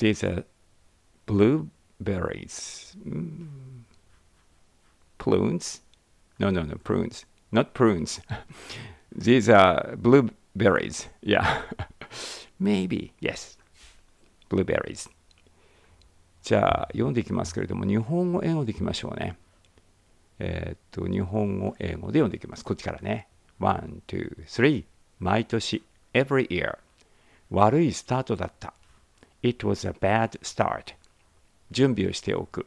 These are blueberries. Prunes? No, no, no, prunes. Not prunes. These are blueberries. Yeah. Maybe. Yes. Blueberries. じゃあ読んでいきますけれども日本語英語でいきましょうね。えー、っと日本語英語で読んでいきます。こっちからね。1、2、3毎年 every year 悪いスタートだった。It was a bad start. 準備をしておく。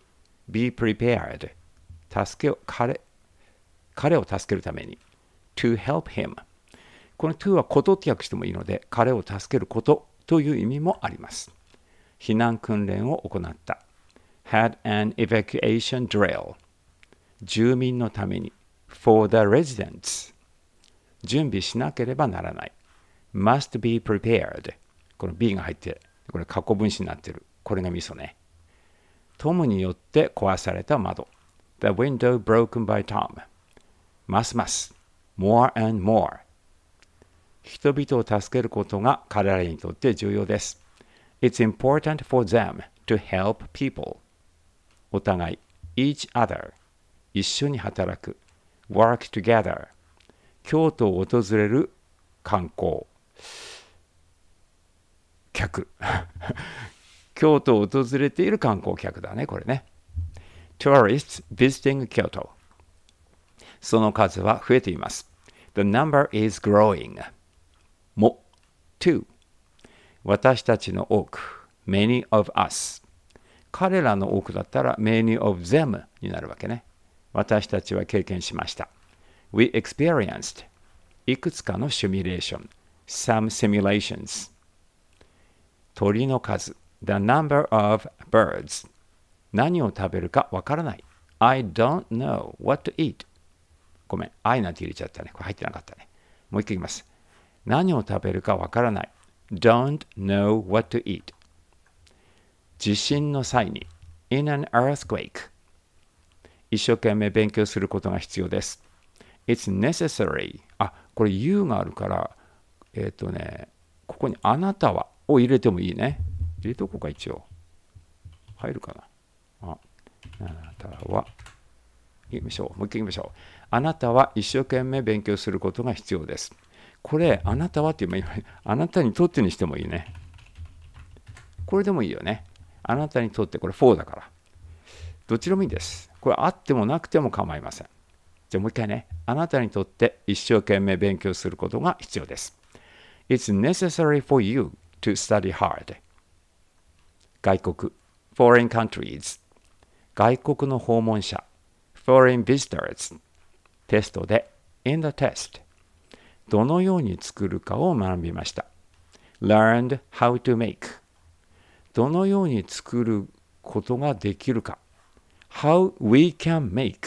be prepared. 助けを彼彼を助けるために。to help him. この to はことって訳してもいいので、彼を助けることという意味もあります。避難訓練を行った。had an evacuation drill. 住民のために。for the residents. 準備しなければならない。must be prepared. この B が入ってこれ過去分詞になってるこれがミソねトムによって壊された窓 The window broken by Tom ますます more and more 人々を助けることが彼らにとって重要です It's important for them to help people お互い each other 一緒に働く work together 京都を訪れる観光客京都を訪れている観光客だねこれね tourists visiting Kyoto その数は増えています the number is growing も to 私たちの多く many of us 彼らの多くだったら many of them になるわけね私たちは経験しました we experienced いくつかのシミュレーション some simulations 鳥の数 The number of birds 何を食べるかわからない I don't know what to eat ごめん I なんて入れちゃったねこれ入ってなかったねもう一回言います何を食べるかわからない Don't know what to eat 地震の際に In an earthquake 一生懸命勉強することが必要です It's necessary あこれ U があるからえっ、ー、とねここにあなたはを入れてもいいね。入れとこうか、一応。入るかな。あ、あなたは、いきましょう。もう一回いきましょう。あなたは一生懸命勉強することが必要です。これ、あなたはって言えば、あなたにとってにしてもいいね。これでもいいよね。あなたにとって、これ4だから。どっちでもいいです。これあってもなくても構いません。じゃあもう一回ね。あなたにとって一生懸命勉強することが必要です。It's necessary for you to study hard 外国 foreign countries 外国の訪問者 foreign visitors テストで in the test どのように作るかを学びました learned how to make どのように作ることができるか how we can make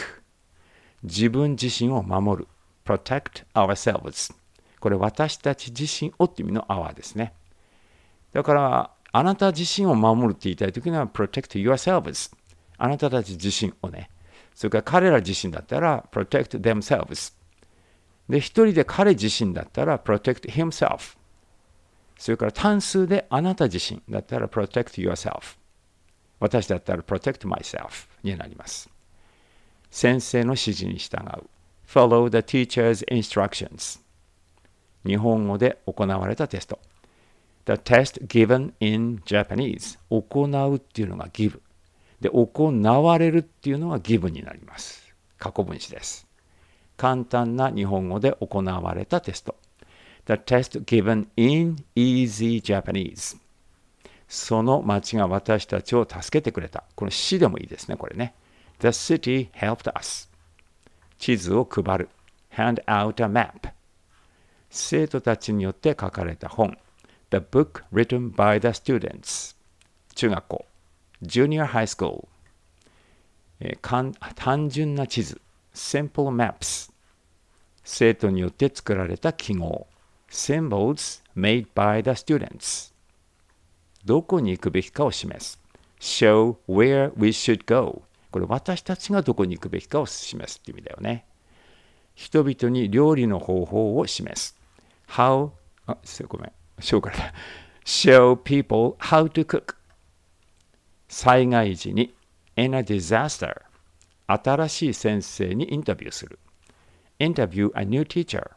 自分自身を守る protect ourselves これ私たち自身をっていう意味の our ですねだから、あなた自身を守るって言いたいときには、protect yourselves。あなたたち自身をね。それから彼ら自身だったら、protect themselves。で、一人で彼自身だったら、protect himself。それから単数であなた自身だったら、protect yourself。私だったら、protect myself になります。先生の指示に従う。follow the teacher's instructions。日本語で行われたテスト。the test given in Japanese 行うっていうのが give で行われるっていうのが give になります過去分詞です簡単な日本語で行われたテスト the test given in easy Japanese その町が私たちを助けてくれたこの市でもいいですねこれね the city helped us 地図を配る hand out a map 生徒たちによって書かれた本 The book written by the students 中学校 Junior High School 単純な地図 Simple Maps 生徒によって作られた記号 Symbols made by the students どこに行くべきかを示す Show where we should go これ私たちがどこに行くべきかを示すって意味だよね人々に料理の方法を示す How あすごめん章から Show people how to cook. 災害時に in a disaster. 新しい先生にインタビューする。Interview a new teacher.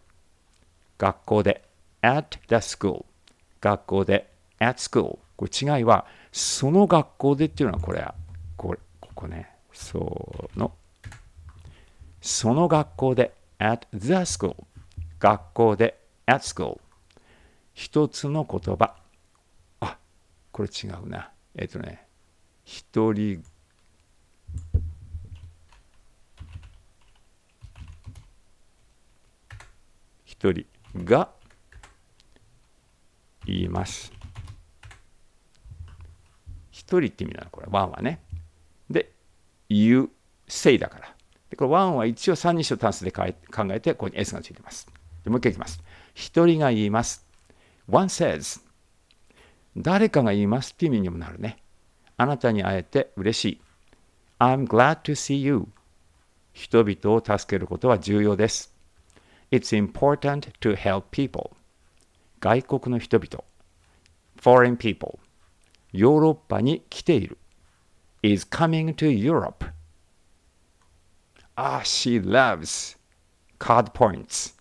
学校で at the school. 学校で at school。これ違いはその学校でっていうのはこれ、これここね。そのその学校で at the school 学校で at school 一つの言葉あこれ違うなえっ、ー、とね一人一人が言います一人って意味なのこれワンはねで言うせいだからでこれワンは一応三人称単数で考えてここに s がついてますでもう一回いきます一人が言います One says 誰かが言いますっていう意味にもなるね。あなたに会えて嬉しい。I'm glad to see you. 人々を助けることは重要です。It's important to help people. 外国の人々。Foreign people. ヨーロッパに来ている。is coming to Europe. Ah, she loves card points.